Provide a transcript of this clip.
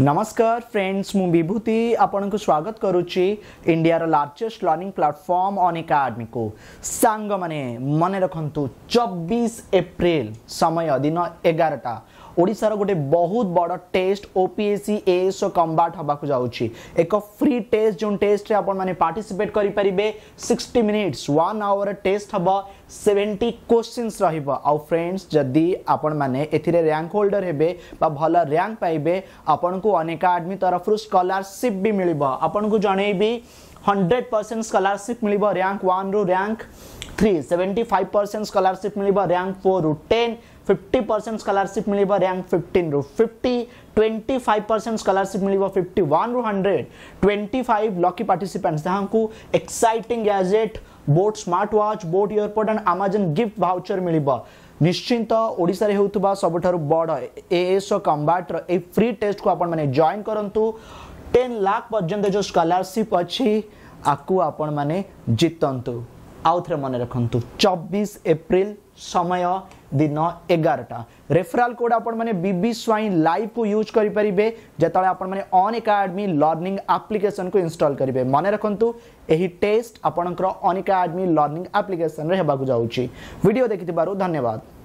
नमस्कार फ्रेंड्स मु विभूति आपण को स्वागत इंडिया इंडियार largest learning platform Unacademy को सांग माने मने रखन्तु 24 एप्रिल समय दिन एगारटा ଓଡ଼ିଶାର ଗୋଟେ ବହୁତ ବଡ଼ ଟେଷ୍ଟ ଓପିଏସ୍ସି ଏଏସ୍ର କମ୍ବାଟ୍ ହେବାକୁ ଯାଉଛି ଏକ ଫ୍ରି ଟେଷ୍ଟ ଯେଉଁ ଟେଷ୍ଟରେ ଆପଣମାନେ ପାର୍ଟିସିପେଟ୍ କରିପାରିବେ sixty minutes one hour test ହେବ ସେଭେଣ୍ଟି କୋଶ୍ଚିନ୍ସ ରହିବ ଆଉ ଫ୍ରେଣ୍ଡସ୍ ଯଦି ଆପଣମାନେ ଏଥିରେ ର୍ୟାଙ୍କ ହୋଲ୍ଡର ହେବେ ବା ଭଲ ର୍ୟାଙ୍କ ପାଇବେ ଆପଣଙ୍କୁ ଅନେକାଡେମୀ ତରଫରୁ ସ୍କଲାରସିପ୍ ବି ମିଳିବ ଆପଣଙ୍କୁ ଜଣେଇବି ହଣ୍ଡ୍ରେଡ଼ ପରସେଣ୍ଟ ସ୍କଲାରସିପ୍ ମିଳିବ ର୍ୟାଙ୍କ ୱାନ୍ରୁ rank three seventy five percent scholarship मिली रैंक फोर रु टेन फिफ्टी परसेंट स्कॉलरशिप मिली रैंक फिफ्टीन रु fifty twenty five percent scholarship मिली फिफ्टी वन रु hundred twenty five lucky participants जहाँ exciting gadget boAt smart watch boAt earpods and Amazon gift voucher मिल निश्चित ओडिशे हो सबुठ बड़ एएस कम्बाट ए फ्री टेस्ट को आपण मैंने जॉइन करूँ टेन लाख पर्यटन जो स्कॉलरशिप अच्छी आपण मैंने जितंतु আউথরে মনে রাখতু চব্বিশ এপ্রিল সময় দিন এগারোটা রেফরাল কোড আপনার বিবি স্বাইন লাইভ কু ইউজ করে পারে যেত আপনার অন একাডেমি লর্নিং আপ্লিকেসন কু ইনস্টল করবে মনে রাখতু এই টেস্ট আপনার অন একাডেমি লর্নিং আপ্লিকেসন হওয়া যাচ্ছি ভিডিও দেখি ধন্যবাদ